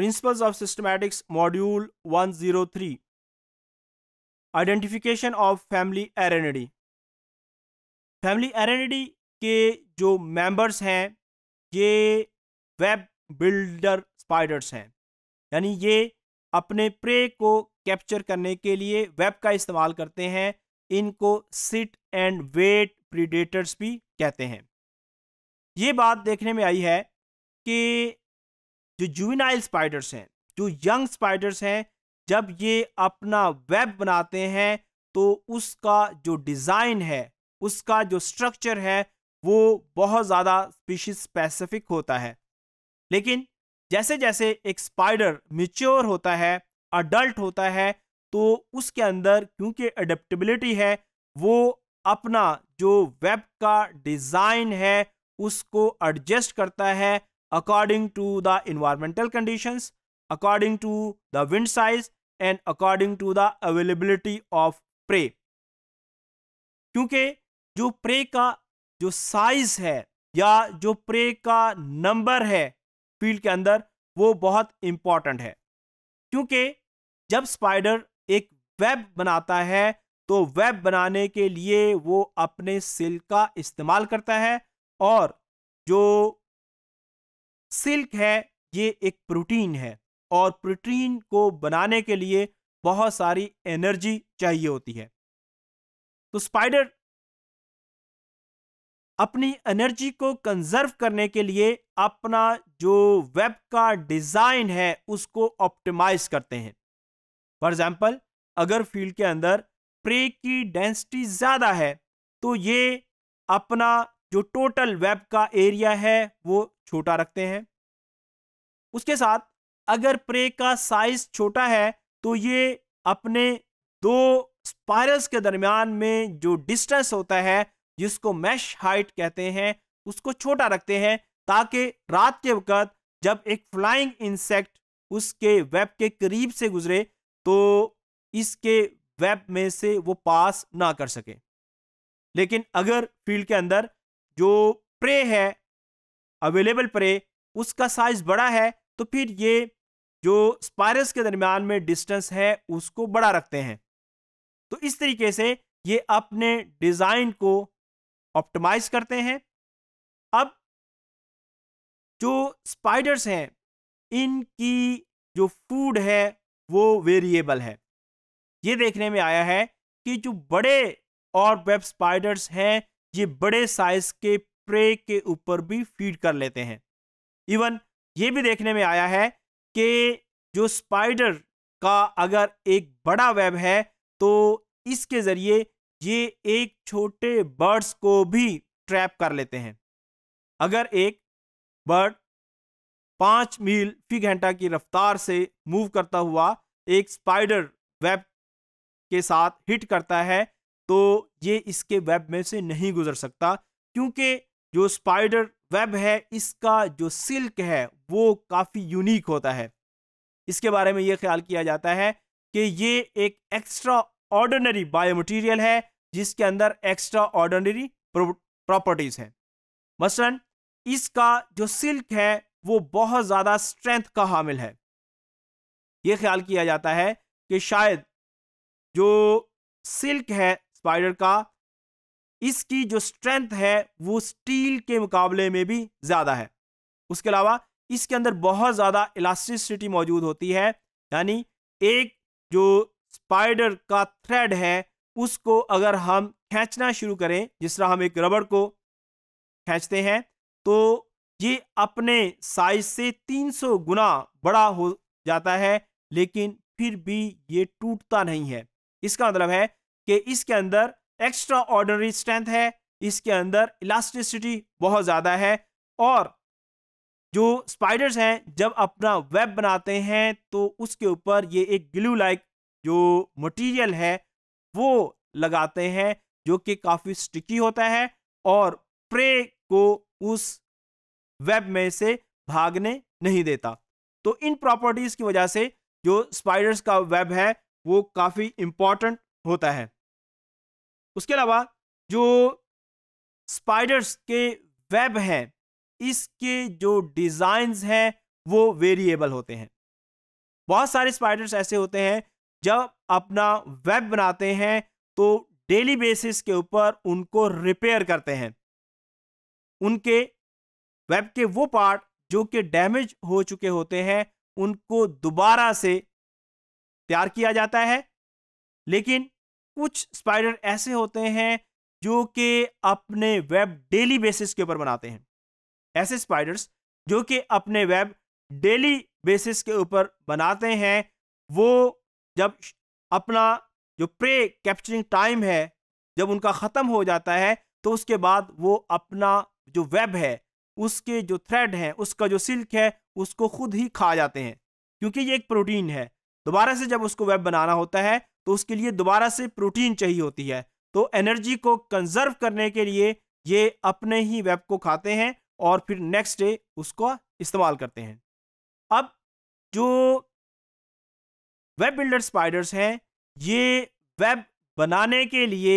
principles of systematics module 103 identification of family arenidae family arenidae के जो members हैं ये वेब बिल्डर स्पाइडर्स हैं यानी ये अपने प्रे को कैप्चर करने के लिए वेब का इस्तेमाल करते हैं इनको सिट एंड वेट प्रीडेटर्स भी कहते हैं ये बात देखने में आई है कि जो जुविनाइल स्पाइडर्स हैं जो यंग स्पाइडर्स हैं जब ये अपना वेब बनाते हैं तो उसका जो डिज़ाइन है उसका जो स्ट्रक्चर है वो बहुत ज़्यादा स्पीशीज स्पेसिफिक होता है लेकिन जैसे जैसे एक स्पाइडर मिच्योर होता है अडल्ट होता है तो उसके अंदर क्योंकि अडेप्टबिलिटी है वो अपना जो वेब का डिज़ाइन है उसको एडजस्ट करता है according to the environmental conditions, according to the wind size and according to the availability of prey. क्योंकि जो प्रे का जो साइज है या जो प्रे का नंबर है फील्ड के अंदर वो बहुत इम्पॉर्टेंट है क्योंकि जब स्पाइडर एक वेब बनाता है तो वेब बनाने के लिए वो अपने सेल का इस्तेमाल करता है और जो सिल्क है ये एक प्रोटीन है और प्रोटीन को बनाने के लिए बहुत सारी एनर्जी चाहिए होती है तो स्पाइडर अपनी एनर्जी को कंजर्व करने के लिए अपना जो वेब का डिज़ाइन है उसको ऑप्टिमाइज करते हैं फॉर एग्जाम्पल अगर फील्ड के अंदर प्रे की डेंसिटी ज़्यादा है तो ये अपना जो टोटल वेब का एरिया है वो छोटा रखते हैं उसके साथ अगर प्रे का साइज छोटा है तो ये अपने दो स्पायरल्स के दरमियान में जो डिस्टेंस होता है जिसको मैश हाइट कहते हैं उसको छोटा रखते हैं ताकि रात के वक्त जब एक फ्लाइंग इंसेक्ट उसके वेब के करीब से गुजरे तो इसके वेब में से वो पास ना कर सके लेकिन अगर फील्ड के अंदर जो प्रे है अवेलेबल प्रे उसका साइज़ बड़ा है तो फिर ये जो स्पायरस के दरमियान में डिस्टेंस है उसको बड़ा रखते हैं तो इस तरीके से ये अपने डिज़ाइन को ऑप्टिमाइज करते हैं अब जो स्पाइडर्स हैं इनकी जो फूड है वो वेरिएबल है ये देखने में आया है कि जो बड़े और वेब स्पाइडर्स हैं ये बड़े साइज के प्रे के ऊपर भी फीड कर लेते हैं इवन ये भी देखने में आया है कि जो स्पाइडर का अगर एक बड़ा वेब है तो इसके ज़रिए ये एक छोटे बर्ड्स को भी ट्रैप कर लेते हैं अगर एक बर्ड पांच मील फी घंटा की रफ्तार से मूव करता हुआ एक स्पाइडर वेब के साथ हिट करता है तो ये इसके वेब में से नहीं गुजर सकता क्योंकि जो स्पाइडर वेब है इसका जो सिल्क है वो काफ़ी यूनिक होता है इसके बारे में ये ख्याल किया जाता है कि ये एक एक्स्ट्रा ऑर्डनरी बायोमटीरियल है जिसके अंदर एक्स्ट्रा ऑर्डनरी प्रॉपर्टीज़ हैं मसलन इसका जो सिल्क है वो बहुत ज़्यादा स्ट्रेंथ का हामिल है ये ख्याल किया जाता है कि शायद जो सिल्क है स्पाइडर का इसकी जो स्ट्रेंथ है वो स्टील के मुकाबले में भी ज़्यादा है उसके अलावा इसके अंदर बहुत ज़्यादा इलास्टिसिटी मौजूद होती है यानी एक जो स्पाइडर का थ्रेड है उसको अगर हम खींचना शुरू करें जिस तरह हम एक रबड़ को खींचते हैं तो ये अपने साइज से 300 गुना बड़ा हो जाता है लेकिन फिर भी ये टूटता नहीं है इसका मतलब है कि इसके अंदर एक्स्ट्रा ऑर्डनरी स्ट्रेंथ है इसके अंदर इलास्टिसिटी बहुत ज़्यादा है और जो स्पाइडर्स हैं जब अपना वेब बनाते हैं तो उसके ऊपर ये एक ग्लू लाइक जो मटेरियल है वो लगाते हैं जो कि काफ़ी स्टिकी होता है और प्रे को उस वेब में से भागने नहीं देता तो इन प्रॉपर्टीज़ की वजह से जो स्पाइडर्स का वेब है वो काफ़ी इम्पॉर्टेंट होता है उसके अलावा जो स्पाइडर्स के वेब हैं इसके जो डिज़ाइंस हैं वो वेरिएबल होते हैं बहुत सारे स्पाइडर्स ऐसे होते हैं जब अपना वेब बनाते हैं तो डेली बेसिस के ऊपर उनको रिपेयर करते हैं उनके वेब के वो पार्ट जो कि डैमेज हो चुके होते हैं उनको दोबारा से तैयार किया जाता है लेकिन कुछ स्पाइडर ऐसे होते हैं जो कि अपने वेब डेली बेसिस के ऊपर बनाते हैं ऐसे स्पाइडर्स जो कि अपने वेब डेली बेसिस के ऊपर बनाते हैं वो जब अपना जो प्रे कैप्चरिंग टाइम है जब उनका ख़त्म हो जाता है तो उसके बाद वो अपना जो वेब है उसके जो थ्रेड हैं उसका जो सिल्क है उसको खुद ही खा जाते हैं क्योंकि ये एक प्रोटीन है दोबारा से जब उसको वेब बनाना होता है तो उसके लिए दोबारा से प्रोटीन चाहिए होती है तो एनर्जी को कंजर्व करने के लिए ये अपने ही वेब को खाते हैं और फिर नेक्स्ट डे उसको इस्तेमाल करते हैं अब जो वेब बिल्डर स्पाइडर्स हैं ये वेब बनाने के लिए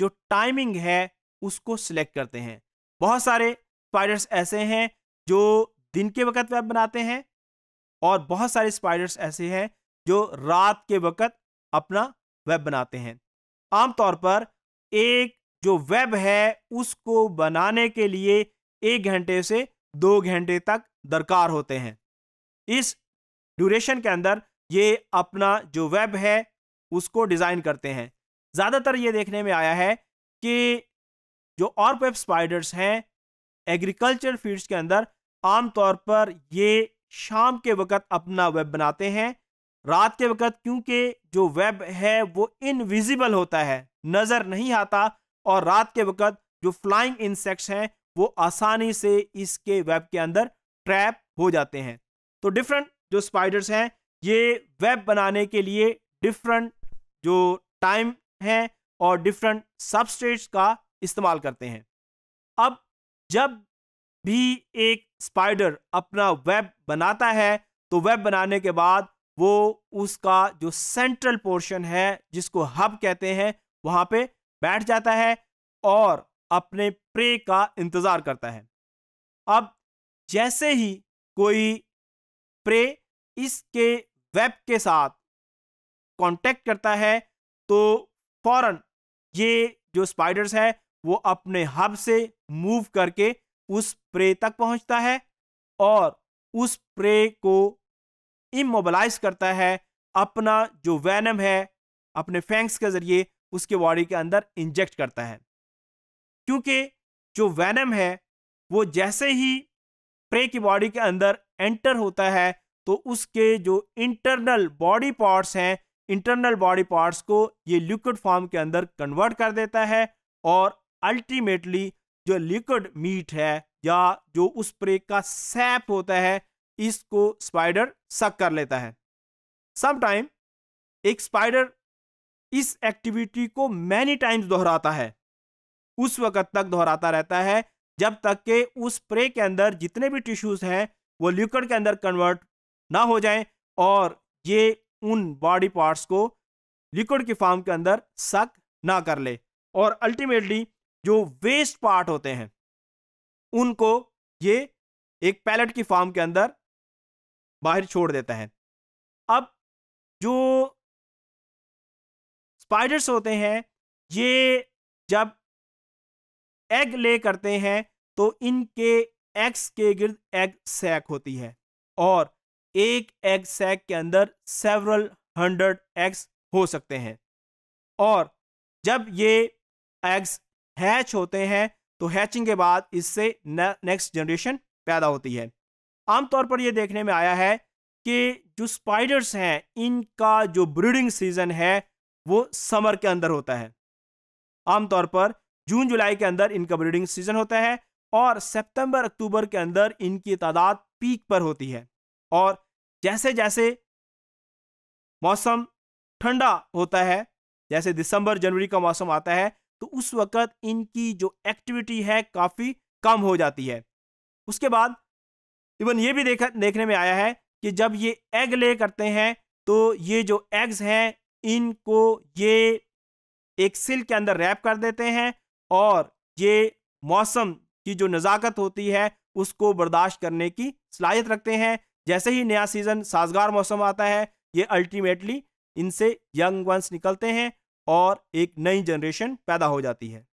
जो टाइमिंग है उसको सिलेक्ट करते हैं बहुत सारे स्पाइडर्स ऐसे हैं जो दिन के वक्त वेब बनाते हैं और बहुत सारे स्पाइडर्स ऐसे हैं जो रात के वक्त अपना वेब बनाते हैं आमतौर पर एक जो वेब है उसको बनाने के लिए एक घंटे से दो घंटे तक दरकार होते हैं इस ड्यूरेशन के अंदर ये अपना जो वेब है उसको डिज़ाइन करते हैं ज़्यादातर ये देखने में आया है कि जो और वेब स्पाइडर्स हैं एग्रीकल्चर फील्ड्स के अंदर आमतौर पर ये शाम के वक़्त अपना वेब बनाते हैं रात के वक्त क्योंकि जो वेब है वो इनविजिबल होता है नज़र नहीं आता और रात के वक्त जो फ्लाइंग इंसेक्ट्स हैं वो आसानी से इसके वेब के अंदर ट्रैप हो जाते हैं तो डिफरेंट जो स्पाइडर्स हैं ये वेब बनाने के लिए डिफरेंट जो टाइम है और डिफरेंट सबस्टेट्स का इस्तेमाल करते हैं अब जब भी एक स्पाइडर अपना वेब बनाता है तो वेब बनाने के बाद वो उसका जो सेंट्रल पोर्शन है जिसको हब कहते हैं वहाँ पे बैठ जाता है और अपने प्रे का इंतज़ार करता है अब जैसे ही कोई प्रे इसके वेब के साथ कांटेक्ट करता है तो फौरन ये जो स्पाइडर्स है वो अपने हब से मूव करके उस प्रे तक पहुंचता है और उस प्रे को इमोबलाइज करता है अपना जो वैनम है अपने फैंक्स के ज़रिए उसके बॉडी के अंदर इंजेक्ट करता है क्योंकि जो वैनम है वो जैसे ही प्रे की बॉडी के अंदर एंटर होता है तो उसके जो इंटरनल बॉडी पार्ट्स हैं इंटरनल बॉडी पार्ट्स को ये लिक्विड फॉर्म के अंदर कन्वर्ट कर देता है और अल्टीमेटली जो लिक्विड मीट है या जो उस प्रे का सैप होता है इसको स्पाइडर सक कर लेता है समटाइम एक स्पाइडर इस एक्टिविटी को मैनी टाइम्स दोहराता है उस वक्त तक दोहराता रहता है जब तक के उस प्रे के अंदर जितने भी टिश्यूज हैं वो लिक्विड के अंदर कन्वर्ट ना हो जाएं और ये उन बॉडी पार्ट्स को लिक्विड के फॉर्म के अंदर सक ना कर ले और अल्टीमेटली जो वेस्ट पार्ट होते हैं उनको ये एक पैलेट की फॉर्म के अंदर बाहर छोड़ देता है अब जो स्पाइडर्स होते हैं ये जब एग ले करते हैं तो इनके एग्स के गिर्द एग सैक होती है और एक एग सैक के अंदर सेवरल हंड्रेड एग्स हो सकते हैं और जब ये एग्स हैच होते हैं तो हैचिंग के बाद इससे नेक्स्ट जनरेशन पैदा होती है आमतौर पर यह देखने में आया है कि जो स्पाइडर्स हैं इनका जो ब्रीडिंग सीजन है वो समर के अंदर होता है आमतौर पर जून जुलाई के अंदर इनका ब्रीडिंग सीजन होता है और सितंबर अक्टूबर के अंदर इनकी तादाद पीक पर होती है और जैसे जैसे मौसम ठंडा होता है जैसे दिसंबर जनवरी का मौसम आता है तो उस वक़्त इनकी जो एक्टिविटी है काफ़ी कम हो जाती है उसके बाद इवन ये भी देखा देखने में आया है कि जब ये एग ले करते हैं तो ये जो एग्स हैं इनको ये एक सिल के अंदर रैप कर देते हैं और ये मौसम की जो नज़ाकत होती है उसको बर्दाश्त करने की सलाहियत रखते हैं जैसे ही नया सीज़न साजगार मौसम आता है ये अल्टीमेटली इनसे यंग वंस निकलते हैं और एक नई जनरेशन पैदा हो जाती है